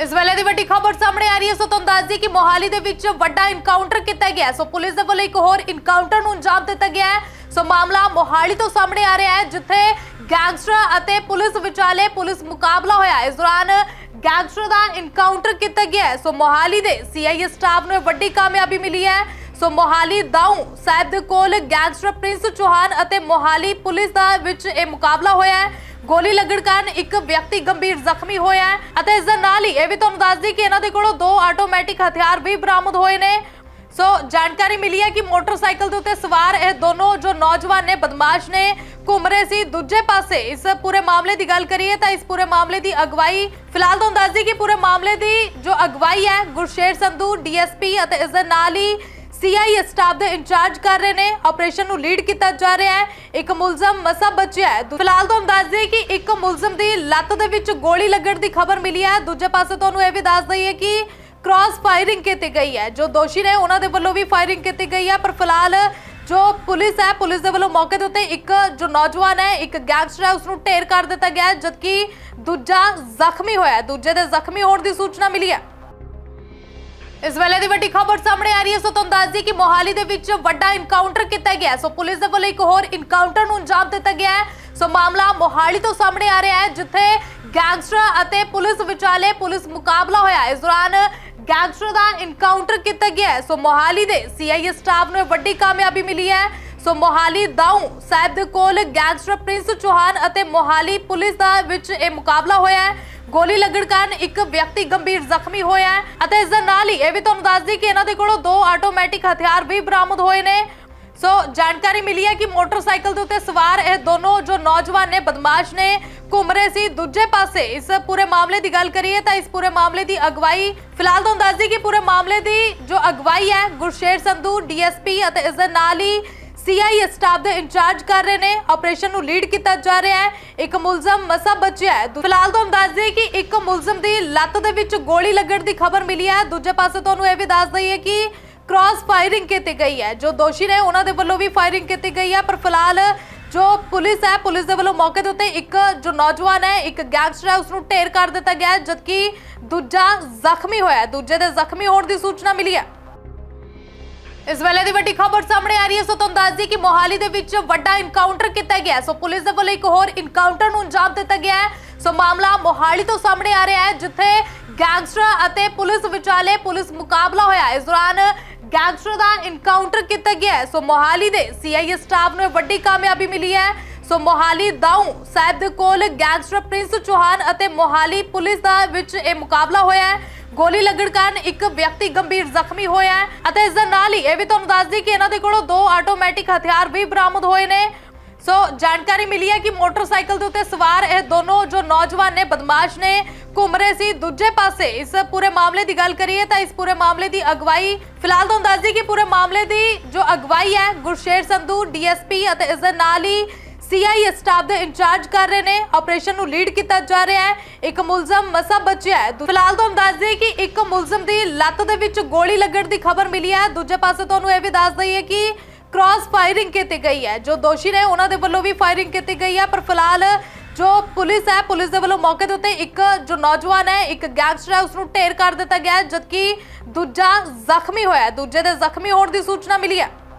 ਇਸ ਵੇਲੇ ਦੀ ਵੱਡੀ ਖਬਰ ਸਾਹਮਣੇ ਆ ਰਹੀ ਹੈ ਸੋ ਤੁਹਾਨੂੰ ਦੱਸ ਦਈਏ ਕਿ ਮੋਹਾਲੀ ਦੇ ਵਿੱਚ ਵੱਡਾ ਇਨਕਾਊਂਟਰ ਕੀਤਾ ਗਿਆ ਸੋ ਪੁਲਿਸ ਦੇ ਵੱਲੋਂ ਇੱਕ ਹੋਰ ਇਨਕਾਊਂਟਰ ਨੂੰ ਅੰਜਾਮ ਦਿੱਤਾ ਗਿਆ ਹੈ ਸੋ ਮਾਮਲਾ ਮੋਹਾਲੀ ਤੋਂ ਸਾਹਮਣੇ ਆ ਰਿਹਾ ਹੈ ਜਿੱਥੇ ਗੈਂਗਸਟਰ ਅਤੇ ਪੁਲਿਸ ਵਿਚਾਲੇ ਪੁਲਿਸ ਮੁਕਾਬਲਾ ਹੋਇਆ ਇਸ ਦੌਰਾਨ ਗੈਂਗਸਟਰ ਦਾ ਇਨਕਾਊਂਟਰ ਕੀਤਾ ਗਿਆ ਸੋ ਮੋਹਾਲੀ ਦੇ ਸੀਆਈਏ ਸਟਾਫ ਨੂੰ ਵੱਡੀ ਕਾਮਯਾਬੀ ਮਿਲੀ ਹੈ ਸੋ ਮੋਹਾਲੀ ਦਾਉ ਸਾਹਿਬ ਦੇ ਕੋਲ ਗੈਂਗਸਟਰ ਪ੍ਰਿੰਸ ਚੋਹਾਨ ਅਤੇ ਮੋਹਾਲੀ ਪੁਲਿਸ ਦਾ ਵਿੱਚ ਇਹ ਮੁਕਾਬਲਾ ਹੋਇਆ ਹੈ ਗੋਲੀ ਲੱਗਣ ਕਾਰਨ ਇੱਕ ਵਿਅਕਤੀ ਗੰਭੀਰ ਜ਼ਖਮੀ ਹੋਇਆ ਹੈ ਅਤੇ ਇਸ ਦੇ ਨਾਲ ਹੀ ਇਹ ਵੀ ਤੁਹਾਨੂੰ ਦੱਸ ਦਈ ਕਿ ਇਹਨਾਂ ਦੇ ਕੋਲੋਂ ਦੋ ਆਟੋਮੈਟਿਕ ਹਥਿਆਰ ਵੀ ਬਰਾਮਦ ਹੋਏ ਨੇ ਸੋ ਜਾਣਕਾਰੀ ਮਿਲੀ ਹੈ ਕਿ ਮੋਟਰਸਾਈਕਲ ਦੇ ਉੱਤੇ ਸਵਾਰ ਇਹ ਦੋਨੋਂ ਜੋ ਨੌਜਵਾਨ ਨੇ ਬਦਮਾਸ਼ ਨੇ ਘੁੰਮ ਰਹੇ ਸੀ ਦੂਜੇ ਪਾਸੇ ਇਸ ਪੂਰੇ ਮਾਮਲੇ ਦੀ ਗੱਲ ਕਰੀਏ ਤਾਂ ਇਸ ਪੂਰੇ ਮਾਮਲੇ ਦੀ ਅਗਵਾਈ ਫਿਲਹਾਲ ਤੁਹਾਨੂੰ ਦੱਸ ਦਈ ਕਿ ਪੂਰੇ ਮਾਮਲੇ ਦੀ ਜੋ ਅਗਵਾਈ ਹੈ ਗੁਰਸ਼ੇਰ ਸੰਧੂ ਡੀਐਸਪੀ ਅਤੇ ਇਸ ਦੇ ਨਾਲ ਹੀ ਸੀਆਈ ਸਟਾਫ ਦੇ ਇੰਚਾਰਜ ਕਰ ਰਹੇ ਨੇ ਆਪਰੇਸ਼ਨ ਨੂੰ ਲੀਡ ਕੀਤਾ ਜਾ ਰਿਹਾ ਹੈ ਇੱਕ ਮੁਲਜ਼ਮ ਮਸਾ ਬਚਿਆ ਹੈ ਫਿਲਹਾਲ ਤੁਹਾਨੂੰ ਦੱਸ ਦਈਏ ਕਿ ਇੱਕ ਮੁਲਜ਼ਮ ਦੀ ਲੱਤ ਦੇ ਵਿੱਚ ਗੋਲੀ ਲੱਗਣ ਦੀ ਖਬਰ ਮਿਲੀ ਹੈ ਦੂਜੇ ਪਾਸੇ ਤੁਹਾਨੂੰ ਇਹ ਵੀ ਦੱਸ ਦਈਏ ਕਿ क्रॉस फायरिंग की गई है जो दोषी ने उन्होंने वालों भी फायरिंग की गई है पर फिलहाल ਜੋ ਪੁਲਿਸ ਹੈ ਪੁਲਿਸ ਦੇ ਵੱਲੋਂ ਮੌਕੇ ਦੇ ਉੱਤੇ ਇੱਕ ਜੋ ਨੌਜਵਾਨ ਹੈ ਇੱਕ ਗੈਂਗਸਟਰ ਹੈ ਉਸ ਨੂੰ ਢੇਰ ਕਰ ਦਿੱਤਾ ਗਿਆ ਜਦਕਿ ਦੂਜਾ ਜ਼ਖਮੀ ਹੋਇਆ ਦੂਜੇ ਦੇ ਜ਼ਖਮੀ ਹੋਣ ਦੀ ਸੂਚਨਾ ਮਿਲੀ ਹੈ ਇਸ ਵੇਲੇ ਦੀ ਵੱਡੀ ਖਬਰ ਸਾਹਮਣੇ ਰਹੀ ਹੈ ਸੋ ਤੁਹਾਨੂੰ ਦੱਸ ਦਈਏ ਕਿ ਮੋਹਾਲੀ ਦੇ ਵਿੱਚ ਵੱਡਾ ਇਨਕਾਊਂਟਰ ਕੀਤਾ ਗਿਆ ਸੋ ਪੁਲਿਸ ਦੇ ਵੱਲੋਂ ਇੱਕ ਹੋਰ ਇਨਕਾਊਂਟਰ ਨੂੰ ਅੰਜਾਮ ਦਿੱਤਾ ਗਿਆ ਹੈ ਸੋ ਮਾਮਲਾ ਮੋਹਾਲੀ ਤੋਂ ਸਾਹਮਣੇ ਆ ਰਿਹਾ ਹੈ ਜਿੱਥੇ ਗੈਂਗਸਟਰ ਅਤੇ ਪੁਲਿਸ ਵਿਚਾਲੇ ਪੁਲਿਸ ਮੁਕਾਬਲਾ ਹੋਇਆ ਇਸ ਦੌਰਾਨ ਗੈਂਗਸਟਰ ਦਾ ਇਨਕਾਊਂਟਰ ਕੀਤਾ ਗਿਆ ਸੋ ਮੋਹਾਲੀ ਦੇ ਸੀਆਈਏ ਸਟਾਫ ਨੂੰ ਵੱਡੀ ਕਾਮਯਾਬੀ ਮਿਲੀ ਹੈ ਸੋ ਮੋਹਾਲੀ ਦਾਉ ਸਾਹਿਬ ਦੇ ਕੋਲ ਗੈਂਗਸਟਰ ਪ੍ਰਿੰਸ ਚੋਹਾਨ ਅਤੇ ਮੋਹਾਲੀ ਪੁਲਿਸ ਦਾ ਵਿੱਚ ਇਹ ਮੁਕਾਬਲਾ ਹੋਇਆ ਹੈ ਗੋਲੀ ਲੱਗਣ ਕਾਰਨ ਇੱਕ ਵਿਅਕਤੀ ਗੰਭੀਰ ਜ਼ਖਮੀ ਹੋਇਆ ਹੈ ਅਤੇ ਇਸ ਦੇ ਨਾਲ ਹੀ ਇਹ ਵੀ ਤੁਹਾਨੂੰ ਦੱਸ ਦਈ ਕਿ ਇਹਨਾਂ ਦੇ ਕੋਲੋਂ ਦੋ ਆਟੋਮੈਟਿਕ ਹਥਿਆਰ ਵੀ ਬਰਾਮਦ ਹੋਏ ਨੇ ਸੋ ਜਾਣਕਾਰੀ ਮਿਲੀ ਹੈ ਕਿ ਮੋਟਰਸਾਈਕਲ ਦੇ ਉੱਤੇ ਸਵਾਰ ਇਹ ਦੋਨੋਂ ਜੋ ਨੌਜਵਾਨ ਨੇ ਬਦਮਾਸ਼ ਨੇ ਘੁੰਮ ਰਹੇ ਸੀ ਦੂਜੇ ਪਾਸੇ ਇਸ ਪੂਰੇ ਮਾਮਲੇ ਦੀ ਗੱਲ ਕਰੀਏ ਤਾਂ ਇਸ ਪੂਰੇ ਮਾਮਲੇ ਦੀ ਅਗਵਾਈ ਫਿਲਹਾਲ ਤੁਹਾਨੂੰ ਦੱਸ ਦਈ ਕਿ ਪੂਰੇ ਮਾਮਲੇ ਦੀ ਜੋ ਅਗਵਾਈ ਹੈ ਗੁਰਸ਼ੇਰ ਸੰਧੂ ਡੀਐਸਪੀ ਅਤੇ ਇਸ ਦੇ ਨਾਲ ਹੀ ਸੀਆਈ ਸਟਾਫ ਦੇ ਇੰਚਾਰਜ ਕਰ ਰਹੇ ਨੇ ਆਪਰੇਸ਼ਨ ਨੂੰ ਲੀਡ ਕੀਤਾ ਜਾ ਰਿਹਾ ਹੈ ਇੱਕ ਮੁਲਜ਼ਮ ਮਸਾ ਬਚਿਆ ਹੈ ਫਿਲਹਾਲ ਤੁਹਾਨੂੰ ਦੱਸ ਦਈਏ ਕਿ ਇੱਕ ਮੁਲਜ਼ਮ ਦੀ ਲੱਤ ਦੇ ਵਿੱਚ ਗੋਲੀ ਲੱਗਣ ਦੀ ਖਬਰ ਮਿਲੀ ਹੈ ਦੂਜੇ ਪਾਸੇ ਤੁਹਾਨੂੰ ਇਹ ਵੀ ਦੱਸ ਦਈਏ ਕਿ क्रॉस फायरिंग की गई है जो दोषी ने उन्होंने वालों भी फायरिंग की गई है पर फिलहाल ਜੋ ਪੁਲਿਸ ਹੈ ਪੁਲਿਸ ਦੇ ਵੱਲੋਂ ਮੌਕੇ ਦੇ ਉੱਤੇ ਇੱਕ ਜੋ ਨੌਜਵਾਨ ਹੈ ਇੱਕ ਗੈਂਗਸਟਰ ਹੈ ਉਸ ਨੂੰ ਢੇਰ ਕਰ ਦਿੱਤਾ ਗਿਆ ਜਦਕਿ ਦੂਜਾ ਜ਼ਖਮੀ ਹੋਇਆ ਦੂਜੇ ਦੇ ਜ਼ਖਮੀ ਹੋਣ ਦੀ ਸੂਚਨਾ ਮਿਲੀ ਹੈ ਇਸ ਵੇਲੇ ਦੀ ਵੱਡੀ ਖਬਰ ਸਾਹਮਣੇ ਆ ਰਹੀ ਹੈ ਸਤੰਦਾਜ਼ੀ ਕਿ ਮੋਹਾਲੀ ਦੇ ਵਿੱਚ ਵੱਡਾ ਇਨਕਾਊਂਟਰ ਕੀਤਾ ਗਿਆ ਸੋ ਪੁਲਿਸ ਦੇ ਵੱਲੋਂ ਇੱਕ ਹੋਰ ਇਨਕਾਊਂਟਰ ਨੂੰ ਅੰਜਾਮ ਦਿੱਤਾ ਗਿਆ ਹੈ ਸੋ ਮਾਮਲਾ ਮੋਹਾਲੀ ਤੋਂ ਸਾਹਮਣੇ ਆ ਰਿਹਾ ਹੈ ਜਿੱਥੇ ਗੈਂਗਸਟਰ ਅਤੇ ਪੁਲਿਸ ਵਿਚਾਲੇ ਪੁਲਿਸ ਮੁਕਾਬਲਾ ਹੋਇਆ ਇਸ ਦੌਰਾਨ ਗੈਂਗਸਟਰ ਦਾ ਇਨਕਾਊਂਟਰ ਕੀਤਾ ਗਿਆ ਸੋ ਮੋਹਾਲੀ ਦੇ ਸੀਆਈਏ ਸਟਾਫ ਨੂੰ ਵੱਡੀ ਕਾਮਯਾਬੀ ਮਿਲੀ ਹੈ ਸੋ ਮੋਹਾਲੀ ਦਾਉ ਸਾਹਿਬ ਦੇ ਕੋਲ ਗੈਂਗਸਟਰ ਪ੍ਰਿੰਸ ਚੋਹਾਨ ਅਤੇ ਮੋਹਾਲੀ ਪੁਲਿਸ ਦਾ ਵਿੱਚ ਇਹ ਮੁਕਾਬਲਾ ਹੋਇਆ ਹੈ ਗੋਲੀ ਲੱਗਣ ਕਾਰਨ ਇੱਕ ਵਿਅਕਤੀ ਗੰਭੀਰ ਜ਼ਖਮੀ ਹੋਇਆ ਹੈ ਅਤੇ ਇਸ ਦੇ ਨਾਲ ਹੀ ਇਹ ਵੀ ਤੁਹਾਨੂੰ ਦੱਸ ਦਈ ਕਿ ਇਹਨਾਂ ਦੇ ਕੋਲੋਂ ਦੋ ਆਟੋਮੈਟਿਕ ਹਥਿਆਰ ਵੀ ਬਰਾਮਦ ਹੋਏ ਨੇ ਸੋ ਜਾਣਕਾਰੀ ਮਿਲੀ ਹੈ ਕਿ ਮੋਟਰਸਾਈਕਲ ਦੇ ਉੱਤੇ ਸਵਾਰ ਇਹ ਦੋਨੋਂ ਜੋ ਨੌਜਵਾਨ ਨੇ ਬਦਮਾਸ਼ ਨੇ ਘੁੰਮ ਰਹੇ ਸੀ ਦੂਜੇ ਪਾਸੇ ਇਸ ਪੂਰੇ ਮਾਮਲੇ ਦੀ ਗੱਲ ਕਰੀਏ ਤਾਂ ਇਸ ਪੂਰੇ ਮਾਮਲੇ ਦੀ ਅਗਵਾਈ ਫਿਲਹਾਲ ਤੋਂ ਦੱਸ ਦਈ ਕਿ ਪੂਰੇ ਮਾਮਲੇ ਦੀ ਜੋ ਅਗਵਾਈ ਹੈ ਗੁਰਸ਼ੇਰ ਸੰਧੂ ਡੀਐਸਪੀ ਅਤੇ ਇਸ ਦੇ ਨਾਲ ਹੀ ਸੀਆਈ ਸਟਾਫ ਦੇ ਇੰਚਾਰਜ ਕਰ ਰਹੇ ਨੇ ਆਪਰੇਸ਼ਨ ਨੂੰ ਲੀਡ ਕੀਤਾ ਜਾ ਰਿਹਾ ਹੈ ਇੱਕ ਮੁਲਜ਼ਮ ਮਸਾ ਬਚਿਆ ਹੈ ਫਿਲਹਾਲ ਤੁਹਾਨੂੰ ਦੱਸ ਦਈਏ ਕਿ ਇੱਕ ਮੁਲਜ਼ਮ ਦੀ ਲੱਤ ਦੇ ਵਿੱਚ ਗੋਲੀ ਲੱਗਣ ਦੀ ਖਬਰ ਮਿਲੀ ਹੈ ਦੂਜੇ ਪਾਸੇ ਤੁਹਾਨੂੰ ਇਹ ਵੀ ਦੱਸ ਦਈਏ ਕਿ क्रॉस फायरिंग की गई है जो दोषी ने उन्होंने वालों भी फायरिंग की गई है पर फिलहाल ਜੋ ਪੁਲਿਸ ਹੈ ਪੁਲਿਸ ਦੇ ਵੱਲੋਂ ਮੌਕੇ ਦੇ ਉੱਤੇ ਇੱਕ ਜੋ ਨੌਜਵਾਨ ਹੈ ਇੱਕ ਗੈਂਗਸਟਰ ਹੈ ਉਸ ਨੂੰ ਢੇਰ ਕਰ ਦਿੱਤਾ ਗਿਆ ਜਦਕਿ ਦੂਜਾ ਜ਼ਖਮੀ ਹੋਇਆ ਦੂਜੇ ਦੇ ਜ਼ਖਮੀ ਹੋਣ ਦੀ ਸੂਚਨਾ ਮਿਲੀ ਹੈ